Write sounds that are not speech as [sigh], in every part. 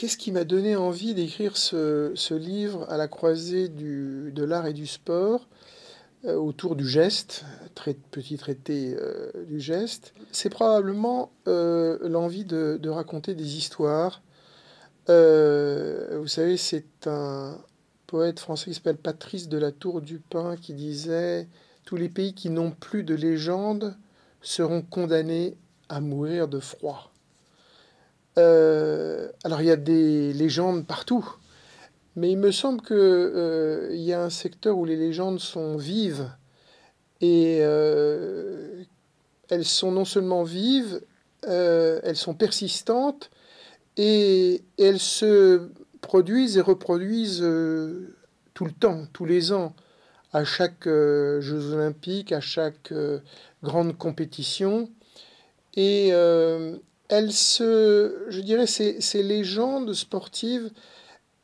Qu'est-ce qui m'a donné envie d'écrire ce, livre à la croisée de l'art et du sport euh, autour du geste, petit traité euh, du geste C'est probablement euh, l'envie de, raconter des histoires. vous savez, c'est un poète français qui s'appelle Patrice de la Tour du Pin qui disait Tous les pays qui n'ont plus de légende seront condamnés à mourir de froid. Euh, alors il y a des légendes partout, mais il me semble qu'il euh, il y a un secteur où les légendes sont vives et euh, elles sont non seulement vives, elles sont persistantes et, elles se produisent et reproduisent tout le temps, tous les ans, à chaque Jeux olympiques, à chaque grande compétition. Et elle se, je dirais, ces, ces légendes sportives,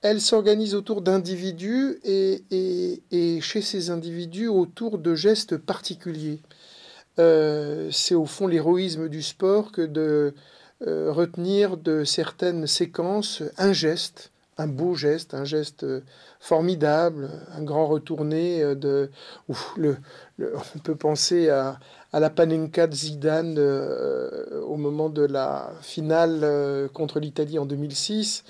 elles s'organisent autour d'individus et, chez ces individus autour de gestes particuliers. Euh, c'est au fond l'héroïsme du sport que de euh, retenir de certaines séquences un geste un beau geste, un geste euh, formidable, un grand retourné euh, de. Ouf, le, [laughs] on peut penser à, la panenka de Zidane euh, au moment de la finale contre l'Italie en 2006.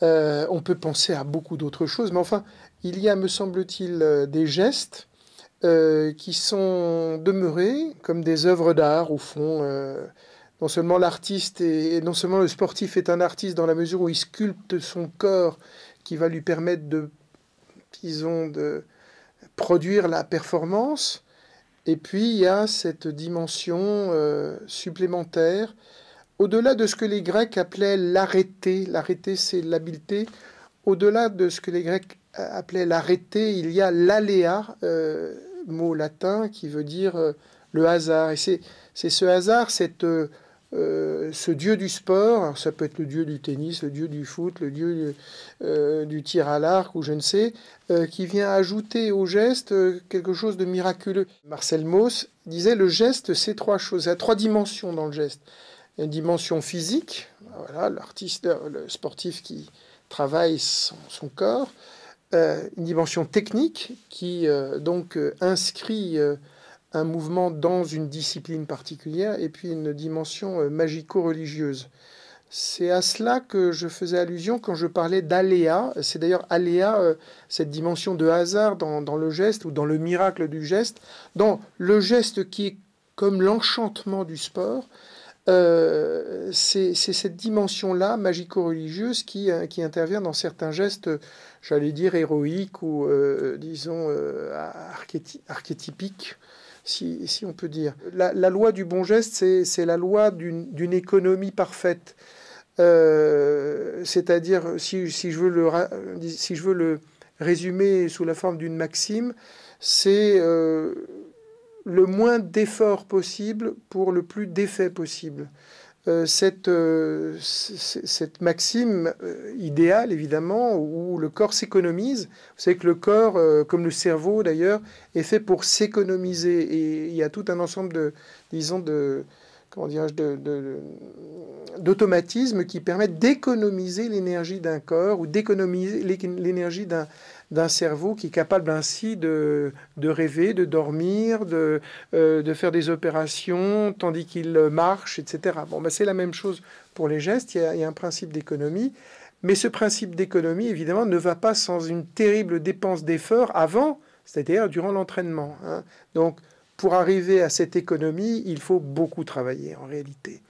on peut penser à beaucoup d'autres choses, mais enfin, il y a, me semble-t-il, des gestes qui sont demeurés comme des œuvres d'art, au fond non seulement l'artiste et, non seulement le sportif est un artiste dans la mesure où il sculpte son corps qui va lui permettre de, disons, de produire la performance. Et puis il y a cette dimension euh, supplémentaire, au-delà de ce que les Grecs appelaient l'arrêté. L'arrêté, c'est l'habileté. Au-delà de ce que les Grecs appelaient l'arrêté, il y a l'aléa, euh, mot latin qui veut dire euh, le hasard. Et c'est ce hasard, cette euh, ce dieu du sport, ça peut être le dieu du tennis, le dieu du foot, le dieu euh, du tir à l'arc ou je ne sais, euh, qui vient ajouter au geste quelque chose de miraculeux. Marcel Mauss disait le geste, c'est trois choses, il a trois dimensions dans le geste. Une dimension physique, voilà, l'artiste, le sportif qui travaille son, son corps, une dimension technique qui donc inscrit un mouvement dans une discipline particulière et puis une dimension euh, magico-religieuse. C'est à cela que je faisais allusion quand je parlais d'aléa. C'est d'ailleurs aléa, euh, cette dimension de hasard dans, le geste ou dans le miracle du geste, dans le geste qui est comme l'enchantement du sport. Euh, c'est cette dimension-là, magico-religieuse, qui, intervient dans certains gestes, j'allais dire, héroïques ou, disons, archétypiques si, on peut dire. La, loi du bon geste, c'est la loi d'une économie parfaite. Euh, c'est-à-dire, si, je veux, le, résumer sous la forme d'une maxime, c'est euh, le moins d'efforts possible pour le plus d'effets possible. Euh, euh, cette, maxime euh, idéale, évidemment, où le corps s'économise. Vous savez que le corps, comme le cerveau d'ailleurs, est fait pour s'économiser. Et il y a tout un ensemble de, disons, de, comment dirais-je, d'automatismes qui permettent d'économiser l'énergie d'un corps ou d'économiser l'énergie d'un d'un cerveau qui est capable ainsi de, rêver, de dormir, euh, de, faire des opérations tandis qu'il marche, etc. Bon, ben, c'est la même chose pour les gestes, il y a, un principe d'économie. Mais ce principe d'économie, évidemment, ne va pas sans une terrible dépense d'efforts avant, c'est-à-dire durant l'entraînement. Hein. Donc, pour arriver à cette économie, il faut beaucoup travailler en réalité.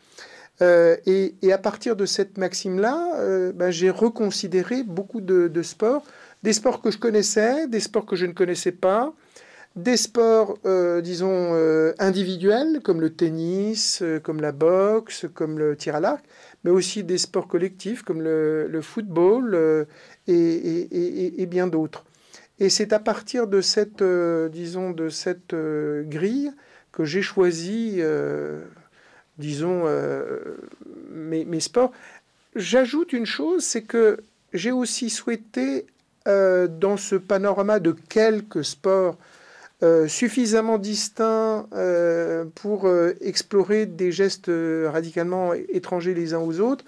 Euh, et, à partir de cette maxime-là, euh, ben, j'ai reconsidéré beaucoup de sports des sports que je connaissais, des sports que je ne connaissais pas, des sports, euh, disons, euh, individuels, comme le tennis, euh, comme la boxe, comme le tir à l'arc, mais aussi des sports collectifs, comme le, football et, bien d'autres. Et c'est à partir de cette, disons, de cette grille que j'ai choisi, disons, mes, mes sports. J'ajoute une chose, c'est que j'ai aussi souhaité euh, dans ce panorama de quelques sports euh, suffisamment distincts euh, pour explorer des gestes radicalement étrangers les uns aux autres,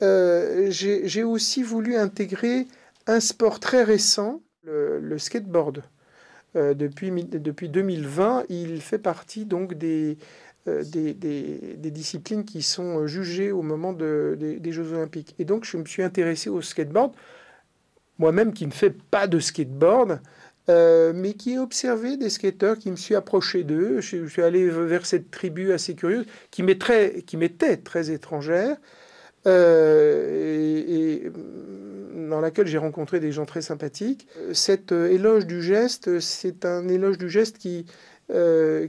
j'ai aussi voulu intégrer un sport très récent, le, skateboard. depuis, 2020, il fait partie donc des, disciplines qui sont jugées au moment des, des, Jeux Olympiques. Et donc, je me suis intéressé au skateboard moi-même qui ne fais pas de skateboard, euh, mais qui ai observé des skateurs qui me suis approché d'eux. Je, suis allé vers cette tribu assez curieuse qui m'était très, très étrangère. Euh, et, dans laquelle j'ai rencontré des gens très sympathiques. Cet euh, éloge du geste, c'est un éloge du geste qui,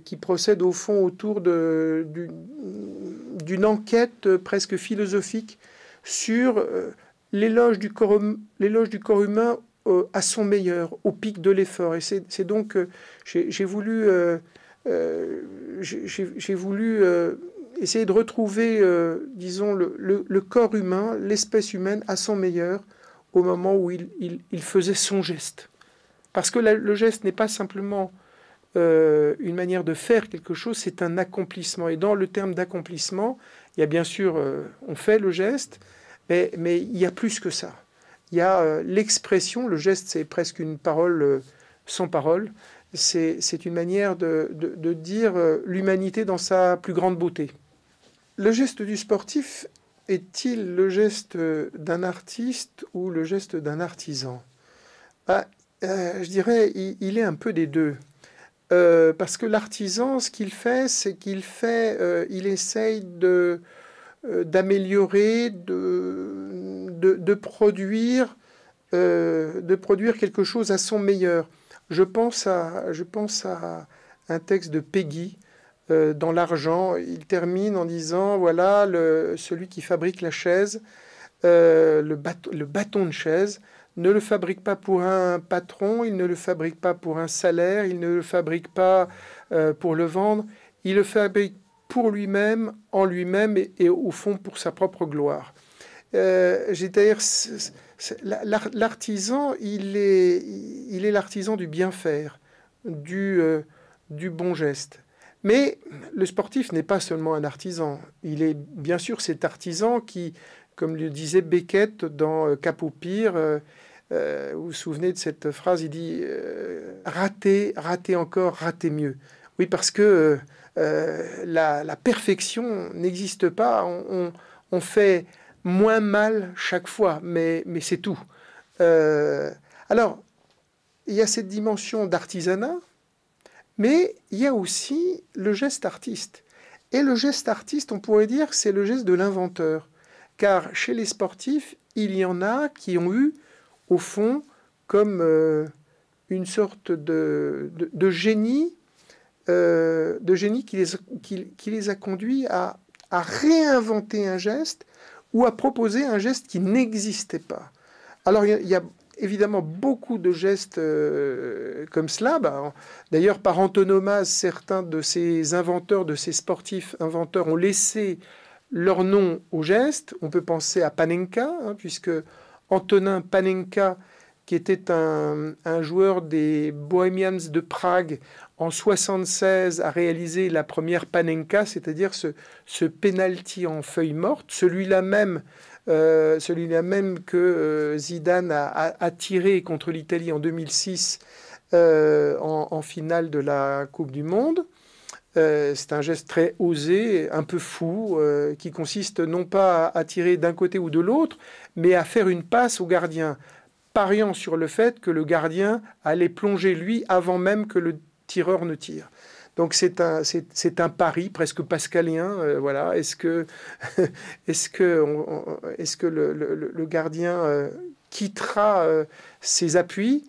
qui procède au fond autour d'une enquête presque philosophique sur l'éloge du, hum, du corps, humain euh, à son meilleur, au pic de l'effort. Et c'est donc, euh, j'ai voulu, euh, j'ai voulu essayer de retrouver, disons, le, le, corps humain, l'espèce humaine à son meilleur au moment où il, il, faisait son geste. Parce que le geste n'est pas simplement une manière de faire quelque chose, c'est un accomplissement. Et dans le terme d'accomplissement, il y a bien sûr, on fait le geste, mais, il y a plus que ça. Il y a euh, l'expression, le geste, c'est presque une parole euh, sans parole. C'est une manière de, de, dire euh, l'humanité dans sa plus grande beauté. Le geste du sportif est-il le geste d'un artiste ou le geste d'un artisan bah, Je dirais, il, il, est un peu des deux. parce que l'artisan, ce qu'il fait, c'est qu'il fait, il essaye de euh, d'améliorer, de, de, produire, euh, de produire quelque chose à son meilleur. Je pense à, je pense à un texte de Peggy euh, dans l'argent. Il termine en disant voilà celui qui fabrique la chaise, le, le bâton de chaise, ne le fabrique pas pour un patron, il ne le fabrique pas pour un salaire, il ne le fabrique pas pour le vendre, il le fabrique pour lui-même, en lui-même et, au fond pour sa propre gloire. Euh, j'ai d'ailleurs l'artisan, il est, il est l'artisan du bien faire, du, euh, du bon geste. Mais le sportif n'est pas seulement un artisan. Il est bien sûr cet artisan qui, comme le disait Beckett dans euh, Cap au pire, vous vous souvenez de cette phrase, il dit euh, rater, rater encore, rater mieux. Oui, parce que euh, la, perfection n'existe pas. On, fait moins mal chaque fois, mais, c'est tout. Euh, alors, il y a cette dimension d'artisanat, mais il y a aussi le geste artiste. Et le geste artiste, on pourrait dire, c'est le geste de l'inventeur. Car chez les sportifs, il y en a qui ont eu, au fond, comme euh, une sorte de génie euh, de génie qui les, a conduits à, réinventer un geste ou à proposer un geste qui n'existait pas. Alors il y, a évidemment beaucoup de gestes euh, comme cela. Bah, D'ailleurs, par antonomase, certains de ces inventeurs, de ces sportifs inventeurs ont laissé leur nom au geste. On peut penser à Panenka, hein, puisque Antonin Panenka qui était un, joueur des Bohemians de Prague en 76, a réalisé la première panenka, c'est-à-dire ce, ce penalty en feuille morte, celui-là même. Euh, celui-là même que euh, Zidane a, a, tiré contre l'Italie en 2006 euh, en, finale de la Coupe du Monde. c'est un geste très osé, un peu fou, qui consiste non pas à, à tirer d'un côté ou de l'autre, mais à faire une passe au gardien pariant sur le fait que le gardien allait plonger lui avant même que le tireur ne tire. Donc c'est un, pari presque pascalien. Euh, voilà. Est-ce que, le, gardien euh, quittera euh, ses appuis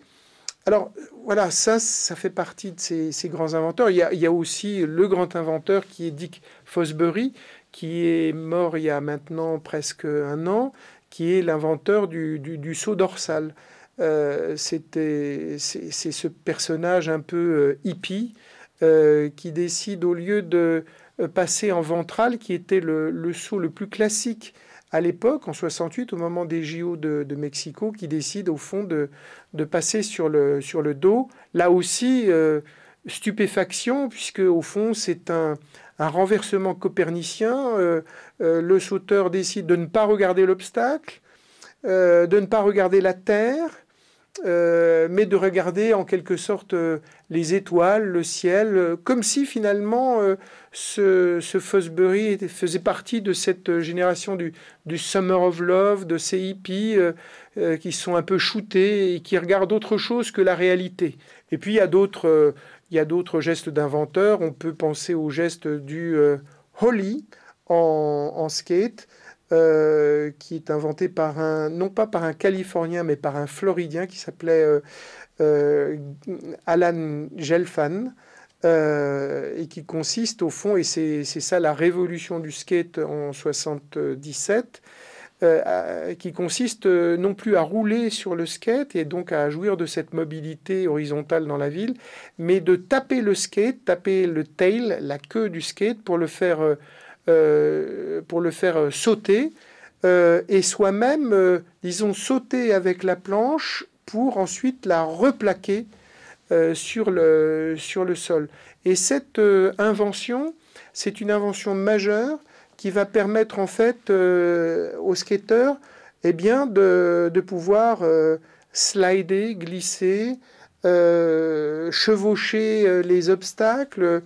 Alors voilà, ça, ça fait partie de ces, grands inventeurs. il y, a, aussi le grand inventeur qui est Dick Fosbury, qui est mort il y a maintenant presque un an, qui est l'inventeur du, saut dorsal. Euh, c'était c'est ce personnage un peu euh, hippie euh, qui décide, au lieu de passer en ventral, qui était le, le saut le plus classique à l'époque, en 68, au moment des JO de, Mexico, qui décide au fond de, de, passer sur le, sur le dos. Là aussi, stupéfaction, puisque au fond, c'est un, un renversement copernicien. Euh, euh, le sauteur décide de ne pas regarder l'obstacle, euh, de ne pas regarder la Terre, mais de regarder en quelque sorte les étoiles, le ciel, comme si finalement ce, ce Fosbury faisait partie de cette génération du, du, Summer of Love, de ces hippies qui sont un peu shootés et qui regardent autre chose que la réalité. Et puis il y a d'autres il y a d'autres gestes d'inventeurs. On peut penser au geste du euh, holly en, skate, euh, qui est inventé par un, non pas par un Californien, mais par un Floridien qui s'appelait euh, Alan Gelfan. et qui consiste au fond, et c'est ça la révolution du skate en 77, euh, qui consiste euh, non plus à rouler sur le skate et donc à jouir de cette mobilité horizontale dans la ville, mais de taper le skate, taper le tail, la queue du skate pour le faire, euh, pour le faire sauter. et soi-même, disons, sauter avec la planche pour ensuite la replaquer sur, le, sur le sol. Et cette invention, c'est une invention majeure qui va permettre en fait euh, aux skateurs eh bien, de, pouvoir euh, slider, glisser, euh, chevaucher les obstacles,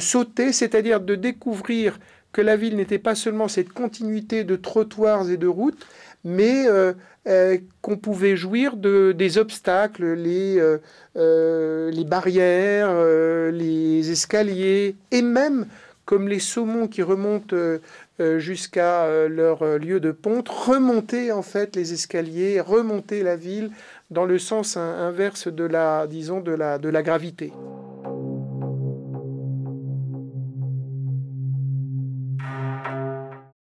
sauter, c'est-à-dire de découvrir que la ville n'était pas seulement cette continuité de trottoirs et de routes, mais qu'on pouvait jouir de, des obstacles, les, les barrières, les escaliers, et même comme les saumons qui remontent euh, euh, jusqu'à euh, leur lieu de ponte, remonter en fait les escaliers, remonter la ville dans le sens inverse de la, disons, de la, de la gravité.